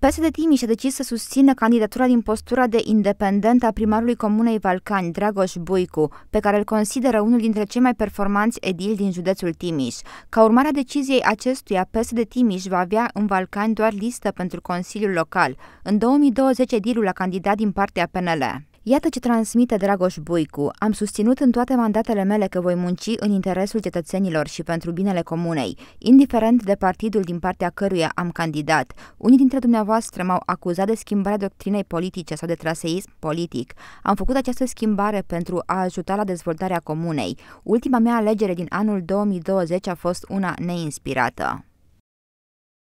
PSD Timiș a decis să susțină candidatura din postura de independent a primarului Comunei Valcani, Dragoș Buicu, pe care îl consideră unul dintre cei mai performanți edili din județul Timiș. Ca urmare a deciziei acestuia, PSD Timiș va avea în Valcani doar listă pentru Consiliul Local. În 2020, edilul a candidat din partea PNL. Iată ce transmite Dragoș Buicu. Am susținut în toate mandatele mele că voi munci în interesul cetățenilor și pentru binele comunei, indiferent de partidul din partea căruia am candidat. Unii dintre dumneavoastră m-au acuzat de schimbarea doctrinei politice sau de traseism politic. Am făcut această schimbare pentru a ajuta la dezvoltarea comunei. Ultima mea alegere din anul 2020 a fost una neinspirată.